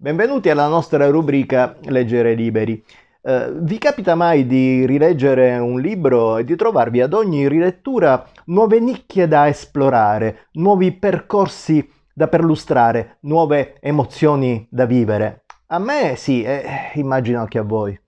Benvenuti alla nostra rubrica Leggere Liberi. Eh, vi capita mai di rileggere un libro e di trovarvi ad ogni rilettura nuove nicchie da esplorare, nuovi percorsi da perlustrare, nuove emozioni da vivere? A me sì, e eh, immagino anche a voi.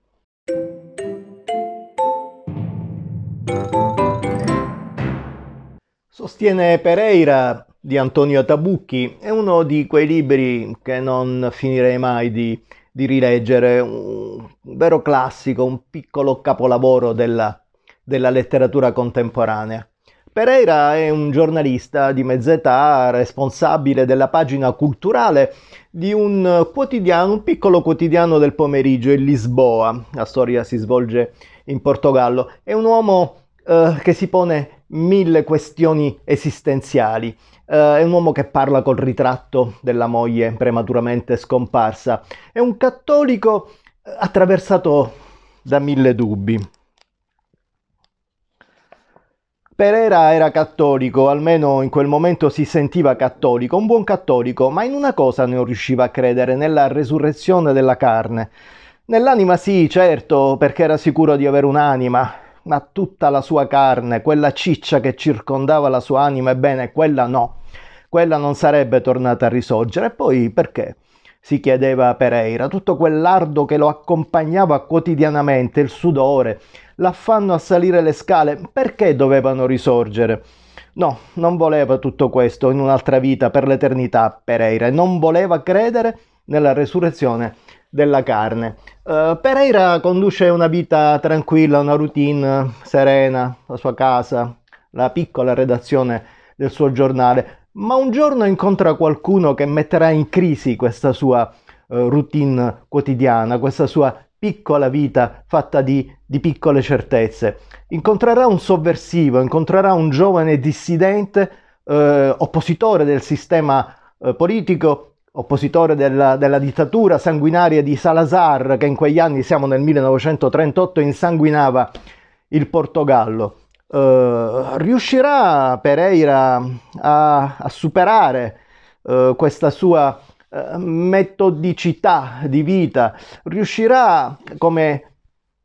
Sostiene Pereira di Antonio Tabucchi, è uno di quei libri che non finirei mai di, di rileggere, un vero classico, un piccolo capolavoro della, della letteratura contemporanea. Pereira è un giornalista di mezz'età responsabile della pagina culturale di un quotidiano, un piccolo quotidiano del pomeriggio in Lisboa. La storia si svolge in Portogallo. È un uomo eh, che si pone mille questioni esistenziali. Uh, è un uomo che parla col ritratto della moglie prematuramente scomparsa. È un cattolico eh, attraversato da mille dubbi. Perera era cattolico, almeno in quel momento si sentiva cattolico, un buon cattolico, ma in una cosa non riusciva a credere, nella resurrezione della carne. Nell'anima sì, certo, perché era sicuro di avere un'anima, ma tutta la sua carne, quella ciccia che circondava la sua anima, ebbene, quella no, quella non sarebbe tornata a risorgere. E poi perché? si chiedeva Pereira, tutto quell'ardo che lo accompagnava quotidianamente, il sudore, l'affanno a salire le scale, perché dovevano risorgere? No, non voleva tutto questo in un'altra vita per l'eternità, Pereira, non voleva credere nella resurrezione della carne. Uh, Pereira conduce una vita tranquilla, una routine serena, la sua casa, la piccola redazione del suo giornale, ma un giorno incontra qualcuno che metterà in crisi questa sua uh, routine quotidiana, questa sua piccola vita fatta di, di, piccole certezze. Incontrerà un sovversivo, incontrerà un giovane dissidente, eh, oppositore del sistema eh, politico oppositore della, della, dittatura sanguinaria di Salazar, che in quegli anni, siamo nel 1938, insanguinava il Portogallo. Eh, riuscirà Pereira a, a superare eh, questa sua eh, metodicità di vita? Riuscirà, come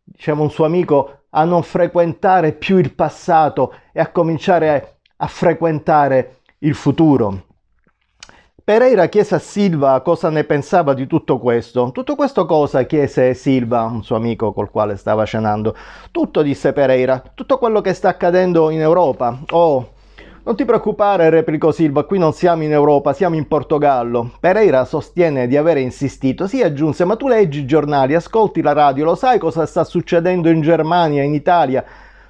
diceva un suo amico, a non frequentare più il passato e a cominciare a, a frequentare il futuro? Pereira chiese a Silva cosa ne pensava di tutto questo. Tutto questo cosa chiese Silva, un suo amico col quale stava cenando. Tutto, disse Pereira, tutto quello che sta accadendo in Europa. Oh, non ti preoccupare, replicò Silva, qui non siamo in Europa, siamo in Portogallo. Pereira sostiene di aver insistito. Sì, aggiunse, ma tu leggi i giornali, ascolti la radio, lo sai cosa sta succedendo in Germania, in Italia.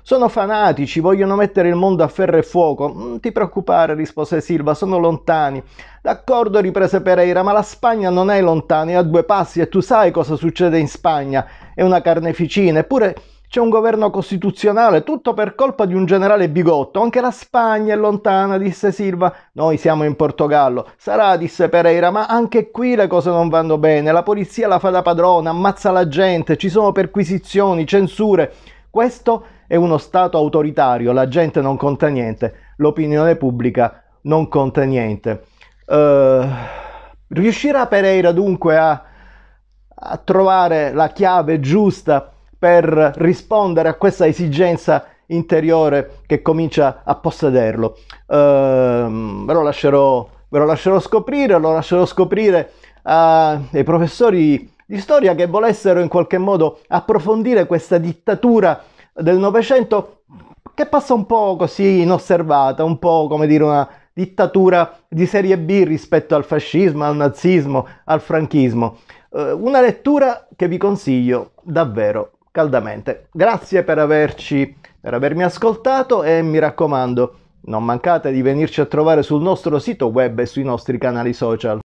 Sono fanatici, vogliono mettere il mondo a ferro e fuoco. Non mm, ti preoccupare, rispose Silva, sono lontani. D'accordo, riprese Pereira, ma la Spagna non è lontana, è a due passi e tu sai cosa succede in Spagna. È una carneficina, eppure... C'è un governo costituzionale, tutto per colpa di un generale bigotto. Anche la Spagna è lontana, disse Silva. Noi siamo in Portogallo. Sarà, disse Pereira, ma anche qui le cose non vanno bene. La polizia la fa da padrona, ammazza la gente, ci sono perquisizioni, censure. Questo è è uno Stato autoritario, la gente non conta niente, l'opinione pubblica non conta niente. Uh, riuscirà Pereira dunque a, a trovare la chiave giusta per rispondere a questa esigenza interiore che comincia a possederlo? Uh, ve, lo lascerò, ve lo lascerò scoprire, lo lascerò scoprire eh, ai professori di storia che volessero in qualche modo approfondire questa dittatura del Novecento che passa un po' così inosservata, un po' come dire una dittatura di serie B rispetto al fascismo, al nazismo, al franchismo. Eh, una lettura che vi consiglio davvero caldamente. Grazie per averci, per avermi ascoltato e mi raccomando, non mancate di venirci a trovare sul nostro sito web e sui nostri canali social.